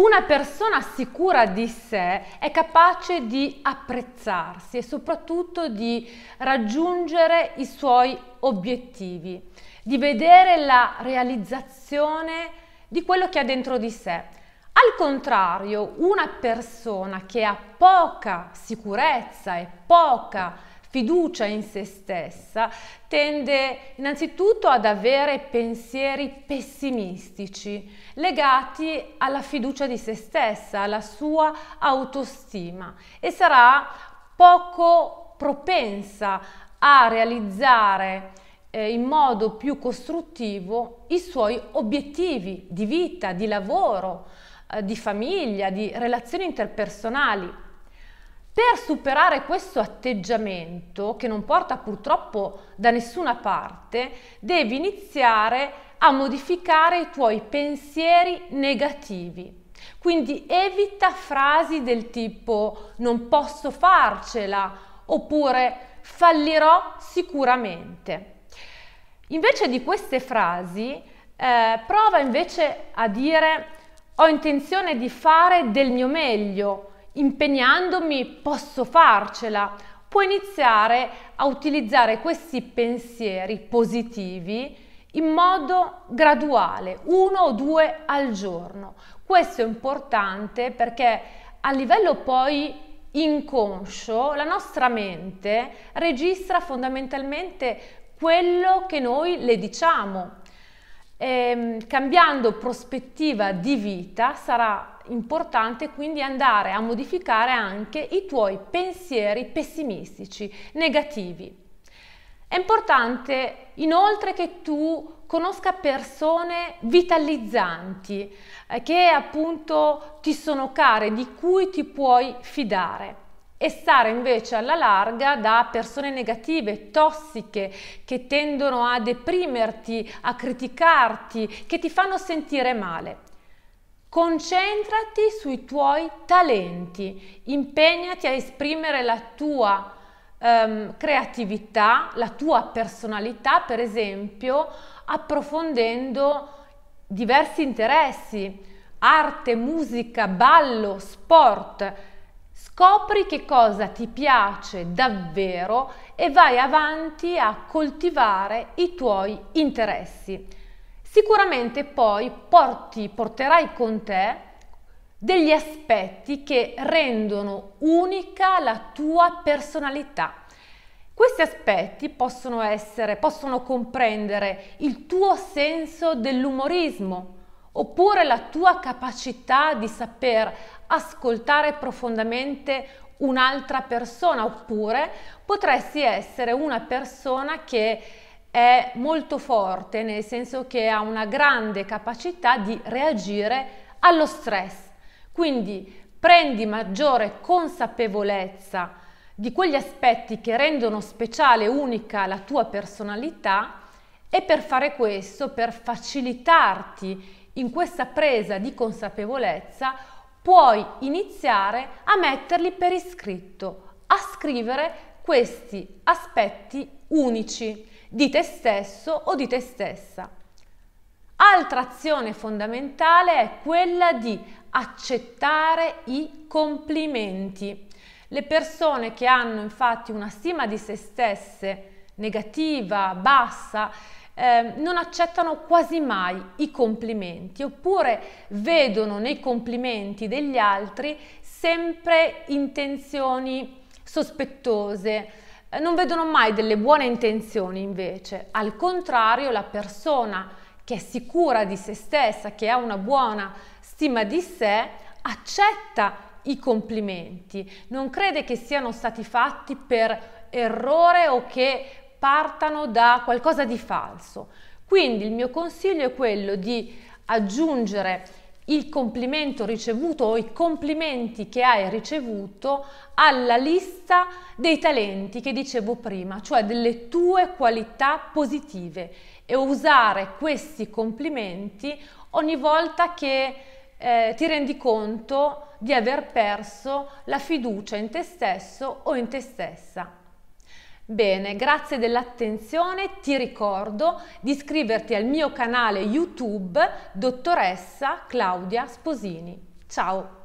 Una persona sicura di sé è capace di apprezzarsi e soprattutto di raggiungere i suoi obiettivi, di vedere la realizzazione di quello che ha dentro di sé. Al contrario, una persona che ha poca sicurezza e poca fiducia in se stessa, tende innanzitutto ad avere pensieri pessimistici legati alla fiducia di se stessa, alla sua autostima e sarà poco propensa a realizzare eh, in modo più costruttivo i suoi obiettivi di vita, di lavoro, eh, di famiglia, di relazioni interpersonali per superare questo atteggiamento, che non porta purtroppo da nessuna parte, devi iniziare a modificare i tuoi pensieri negativi. Quindi evita frasi del tipo non posso farcela oppure fallirò sicuramente. Invece di queste frasi, eh, prova invece a dire ho intenzione di fare del mio meglio, impegnandomi posso farcela, puoi iniziare a utilizzare questi pensieri positivi in modo graduale, uno o due al giorno. Questo è importante perché a livello poi inconscio la nostra mente registra fondamentalmente quello che noi le diciamo, e, ehm, cambiando prospettiva di vita sarà importante quindi andare a modificare anche i tuoi pensieri pessimistici, negativi. È importante inoltre che tu conosca persone vitalizzanti eh, che appunto ti sono care, di cui ti puoi fidare e stare invece alla larga da persone negative, tossiche, che tendono a deprimerti, a criticarti, che ti fanno sentire male. Concentrati sui tuoi talenti, impegnati a esprimere la tua ehm, creatività, la tua personalità, per esempio, approfondendo diversi interessi, arte, musica, ballo, sport Scopri che cosa ti piace davvero e vai avanti a coltivare i tuoi interessi. Sicuramente poi porti, porterai con te degli aspetti che rendono unica la tua personalità. Questi aspetti possono essere, possono comprendere il tuo senso dell'umorismo, oppure la tua capacità di saper ascoltare profondamente un'altra persona, oppure potresti essere una persona che è molto forte, nel senso che ha una grande capacità di reagire allo stress. Quindi prendi maggiore consapevolezza di quegli aspetti che rendono speciale e unica la tua personalità e per fare questo, per facilitarti in questa presa di consapevolezza puoi iniziare a metterli per iscritto, a scrivere questi aspetti unici di te stesso o di te stessa. Altra azione fondamentale è quella di accettare i complimenti. Le persone che hanno infatti una stima di se stesse negativa, bassa, Ehm, non accettano quasi mai i complimenti oppure vedono nei complimenti degli altri sempre intenzioni sospettose, eh, non vedono mai delle buone intenzioni invece. Al contrario, la persona che è sicura di se stessa, che ha una buona stima di sé, accetta i complimenti, non crede che siano stati fatti per errore o che partano da qualcosa di falso. Quindi il mio consiglio è quello di aggiungere il complimento ricevuto o i complimenti che hai ricevuto alla lista dei talenti che dicevo prima, cioè delle tue qualità positive e usare questi complimenti ogni volta che eh, ti rendi conto di aver perso la fiducia in te stesso o in te stessa. Bene, grazie dell'attenzione, ti ricordo di iscriverti al mio canale YouTube Dottoressa Claudia Sposini. Ciao!